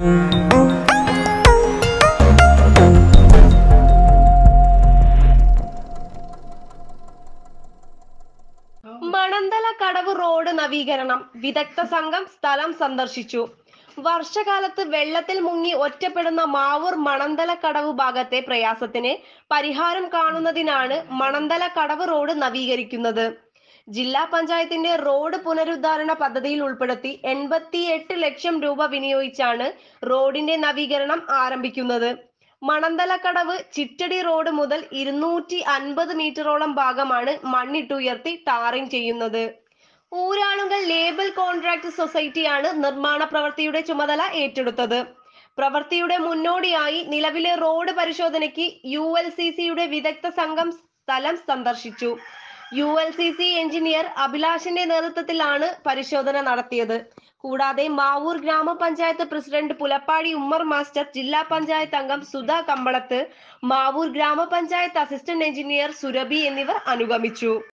മണന്തല കടവ് road നവീകരണം വിദഗ്ധ സംഘം സ്ഥലം സന്ദർശിച്ചു വർഷകാലത്ത് വെള്ളത്തിൽ മുങ്ങി ഒറ്റപ്പെടുന്ന മാവൂർ മണന്തല കടവ് ഭാഗത്തെ പ്രയാസത്തിന് പരിഹാരം കാണുന്നതിനാണ് മണന്തല കടവ് റോഡ് നവീകരിക്കുന്നത് ജില്ലാ പഞ്ചായത്തിന്റെ റോഡ് പുനരുദ്ധാരണ പദ്ധതിയിൽ ഉൾപ്പെടുത്തി എട്ട് ലക്ഷം രൂപ വിനിയോഗിച്ചാണ് റോഡിന്റെ നവീകരണം ആരംഭിക്കുന്നത് മണന്തലക്കടവ് ചിറ്റടി റോഡ് മുതൽ ഇരുന്നൂറ്റി അൻപത് മീറ്ററോളം ഭാഗമാണ് മണ്ണിട്ടുയർത്തി ടാറിംഗ് ചെയ്യുന്നത് ഊരാളുങ്കൽ ലേബൽ കോൺട്രാക്ട് സൊസൈറ്റിയാണ് നിർമ്മാണ പ്രവൃത്തിയുടെ ചുമതല ഏറ്റെടുത്തത് പ്രവൃത്തിയുടെ മുന്നോടിയായി നിലവിലെ റോഡ് പരിശോധനയ്ക്ക് യു എൽ സി സിയുടെ വിദഗ്ധ സംഘം സ്ഥലം സന്ദർശിച്ചു U L C C engineer അഭിലാഷിന്റെ നേതൃത്വത്തിലാണ് പരിശോധന നടത്തിയത് കൂടാതെ മാവൂർ ഗ്രാമപഞ്ചായത്ത് പ്രസിഡന്റ് പുലപ്പാടി ഉമ്മർ മാസ്റ്റർ ജില്ലാ പഞ്ചായത്ത് അംഗം സുധ കമ്പളത്ത് മാവൂർ ഗ്രാമപഞ്ചായത്ത് അസിസ്റ്റന്റ് എഞ്ചിനീയർ സുരഭി എന്നിവർ അനുഗമിച്ചു